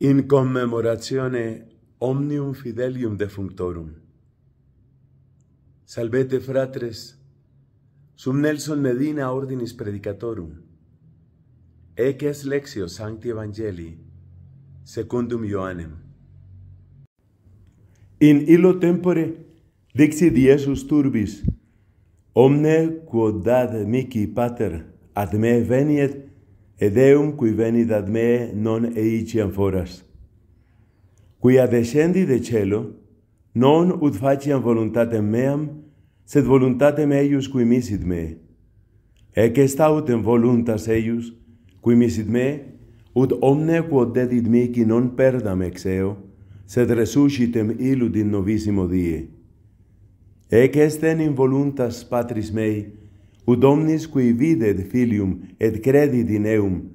in commemoratione omnium fidelium defunctorum. Salvete fratres, sum Nelson Medina ordinis predicatorum, ecce es lexio sancti evangelii, secundum Ioannem. In illo tempore, dixi diesus turbis, omne quod dad mici pater, ad me veniet ed eum qui venit ad me non eiciam foras. Qui adescendi de celo, non ut faciam voluntatem meam, sed voluntatem eius qui misit me. Ec est autem voluntas eius, qui misit me, ut omne quod dedit mici non perdam ex eo, sed resuscitem illud in novissimo die. Ec est enim voluntas patris mei, Udomnis omnis qui videt filium et credit in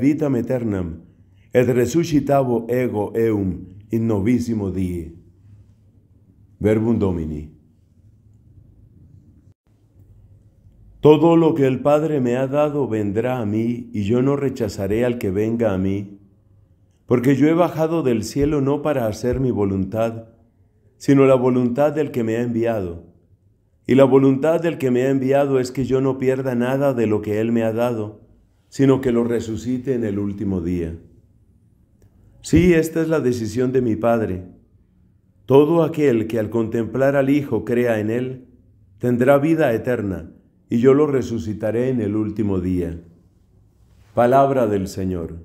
vitam ETERNAM, et resuscitavo ego eum in novissimo die verbum domini Todo lo que el Padre me ha dado vendrá a mí, y yo no rechazaré al que venga a mí, porque yo he bajado del cielo no para hacer mi voluntad, sino la voluntad del que me ha enviado. Y la voluntad del que me ha enviado es que yo no pierda nada de lo que Él me ha dado, sino que lo resucite en el último día. Sí, esta es la decisión de mi Padre. Todo aquel que al contemplar al Hijo crea en Él, tendrá vida eterna, y yo lo resucitaré en el último día. Palabra del Señor.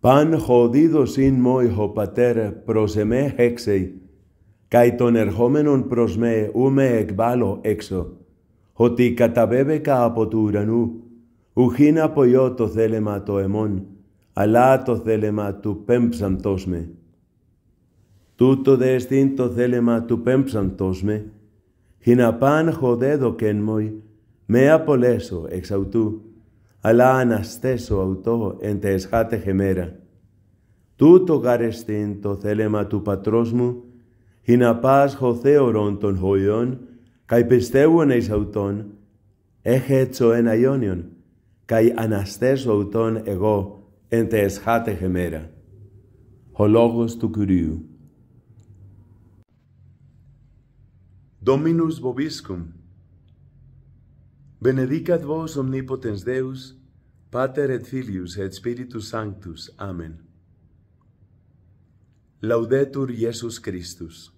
Pan jodido sin moijo pater proseme hexei καί τὸν ἐρχόμενον προς με ούμε εκβάλλω έξω, ότι καταβέβαικα από του ουρανού, ουχήν αποιώ το θέλεμα το εμών, αλλά το θέλεμα του πέμψαντός με. Τούτο δε στην το θέλεμα του πέμψαντός με, απάν χωδέδο κεν μοι, με απολέσω εξ αυτού, αλλά αναστέσω αυτό εν τε εσχάτε Τούτο γαρεστίν το θέλεμα του πατρός μου, hina pas ho theoron ton hoion, kai pisteuon eis auton, ege etso en aionion, kai anastes auton ego, ente es hate gemera. Ho logos tu curiu. Dominus boviscum. Benedicat vos omnipotens Deus, Pater et Filius et Spiritus Sanctus. Amen. Laudetur Iesus Christus.